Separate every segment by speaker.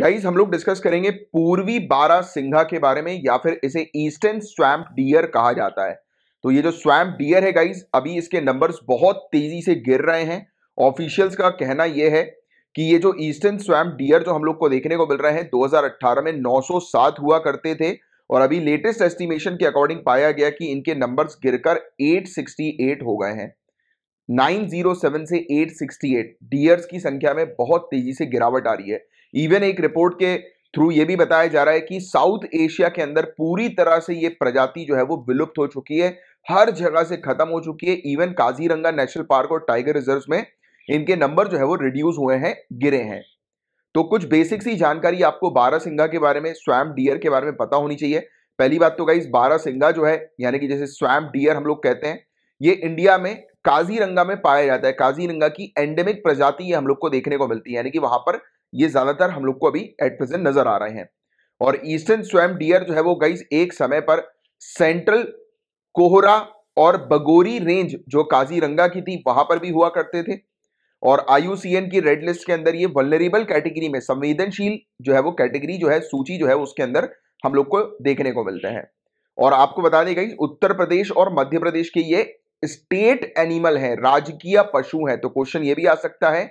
Speaker 1: guys हम लोग discuss करेंगे पूर्वी बारा सिंघा के बारे में या फिर इसे ईस्टर्न स्वैम्प डियर कहा जाता है तो ये जो स्वैम्प डियर है गाइज अभी इसके नंबर्स बहुत तेजी से गिर रहे हैं ऑफिशियल्स का कहना यह है कि ये जो ईस्टर्न स्वैम्प डियर जो हम लोग को देखने को मिल रहे हैं 2018 में 907 हुआ करते थे और अभी लेटेस्ट एस्टिमेशन के अकॉर्डिंग पाया गया कि इनके नंबर्स गिरकर 868 हो गए हैं 907 से 868 डियर्स की संख्या में बहुत तेजी से गिरावट आ रही है इवन एक रिपोर्ट के थ्रू ये भी बताया जा रहा है कि साउथ एशिया के अंदर पूरी तरह से ये प्रजाति जो है वो विलुप्त हो चुकी है हर जगह से खत्म हो चुकी है इवन काजीरंगा नेशनल पार्क और टाइगर रिजर्व में इनके नंबर जो है वो रिड्यूस हुए हैं गिरे हैं तो कुछ बेसिक सी जानकारी आपको बारह सिंगा के बारे में स्वैम डियर के बारे में पता होनी चाहिए पहली बात तो गाइज बारह सिंगा जो है यानी कि जैसे स्वैम डियर हम लोग कहते हैं ये इंडिया में काजीरंगा में पाया जाता है काजीरंगा की एंडेमिक प्रजाति ये हम लोग को देखने को मिलती है यानी कि वहां पर ये ज्यादातर हम लोग को अभी एट प्रेजेंट नजर आ रहे हैं और ईस्टर्न स्वयं डियर जो है वो गई एक समय पर सेंट्रल कोहरा और बगोरी रेंज जो काजीरंगा की थी वहां पर भी हुआ करते थे और आईयूसीएन की रेड लिस्ट के अंदर ये वलरेबल कैटेगरी में संवेदनशील जो है वो कैटेगरी जो है सूची जो है उसके अंदर हम लोग को देखने को मिलते हैं और आपको बता दें गई उत्तर प्रदेश और मध्य प्रदेश के ये स्टेट एनिमल है राजकीय पशु है तो क्वेश्चन ये भी आ सकता है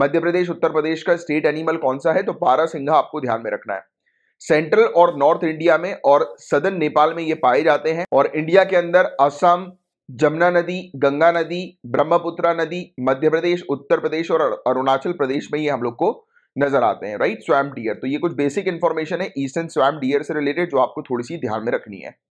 Speaker 1: मध्य प्रदेश उत्तर प्रदेश का स्टेट एनिमल कौन सा है तो सिंघा आपको ध्यान में रखना है सेंट्रल और नॉर्थ इंडिया में और सदन नेपाल में ये पाए जाते हैं और इंडिया के अंदर असम जमुना नदी गंगा नदी ब्रह्मपुत्रा नदी मध्य प्रदेश उत्तर प्रदेश और अरुणाचल प्रदेश में ये हम लोग को नजर आते हैं राइट स्वैम डियर तो ये कुछ बेसिक इन्फॉर्मेशन है ईस्टर्न स्वैम डियर से रिलेटेड जो आपको थोड़ी सी ध्यान में रखनी है